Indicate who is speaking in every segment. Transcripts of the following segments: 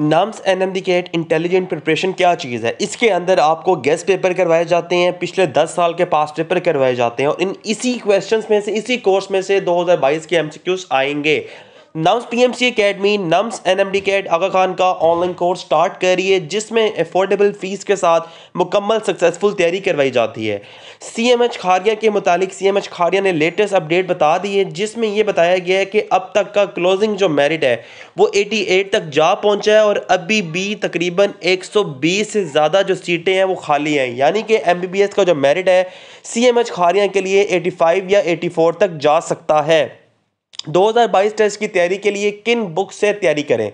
Speaker 1: नाम्स N M D intelligent preparation क्या चीज़ है इसके अंदर आपको गेस्ट पेपर करवाए जाते हैं पिछले दस साल के पास पेपर करवाए जाते हैं और इन इसी क्वेश्चंस में से इसी कोर्स में से 2022 के एमसीक्यूज आएंगे NUMS PMC academy NUMS NMD CAT Aga Khan का ऑनलाइन कोर्स स्टार्ट करिए जिसमें अफोर्डेबल फीस के साथ मुकम्मल सक्सेसफुल तैयारी करवाई जाती है सी एम एच खारिया के मुतालिक सी एम एच खारिया ने लेटेस्ट अपडेट बता दी है जिसमें यह बताया गया है कि अब तक का क्लोजिंग जो मेरिट है वो 88 तक जा पहुंचा है और अभी भी तकरीबन 120 से ज़्यादा जो सीटें हैं वो खाली हैं यानी कि एम का जो मेरिट है सी एम एच खारिया के लिए फाइव या फोर तक जा सकता है 2022 टेस्ट की तैयारी के लिए किन बुक से तैयारी करें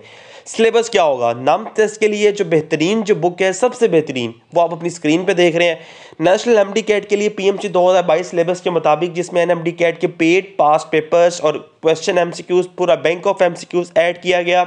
Speaker 1: सिलेबस क्या होगा नम टेस्ट के लिए जो बेहतरीन जो बुक है सबसे बेहतरीन वो आप अपनी स्क्रीन पे देख रहे हैं नेशनल एमडी कैट के लिए पीएमसी 2022 सिलेबस के मुताबिक जिसमें एनएमडी कैट के पेड पास पेपर्स और क्वेश्चन एमसीक्यूज पूरा बैंक ऑफ एमसीक्यूज ऐड किया गया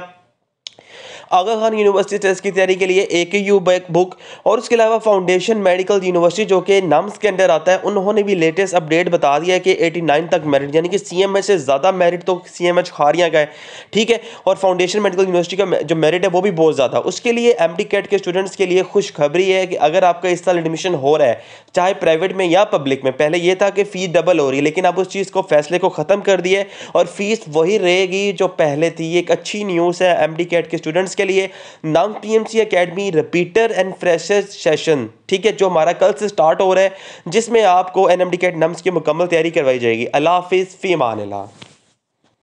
Speaker 1: आगा खान यूनिवर्सिटी टेस्ट की तैयारी के लिए ए के यू बैक बुक और उसके अलावा फाउंडेशन मेडिकल यूनिवर्सिटी जो कि नाम्स के अंडर आता है उन्होंने भी लेटेस्ट अपडेट बता दिया है कि नाइन तक मेरिट यानी कि सी एम एच से ज़्यादा मेरिट तो सी एम एच खारियाँ गए ठीक है और फाउंडेशन मेडिकल यूनिवर्सिटी का जो मेरिट है वो भी बहुत ज़्यादा उसके लिए एम डी कैट के स्टूडेंट्स के लिए खुशखबरी है कि अगर आपका इस साल एडमिशन हो रहा है चाहे प्राइवेट में या पब्लिक में पहले ये था कि फ़ीस डबल हो रही है लेकिन अब उस चीज़ को फैसले को ख़त्म कर दिए और फीस वही रहेगी जो पहले थी एक अच्छी न्यूज़ है एम डी कैट के स्टूडेंट्स इसके लिए नाम PMC academy repeater and fresher session ठीक है जो हमारा कल से स्टार्ट हो रहा है जिसमें आपको N M D CAT NUMS की मुकम्मल तैयारी करवाई जाएगी अला हाफिज़ फ़ीमान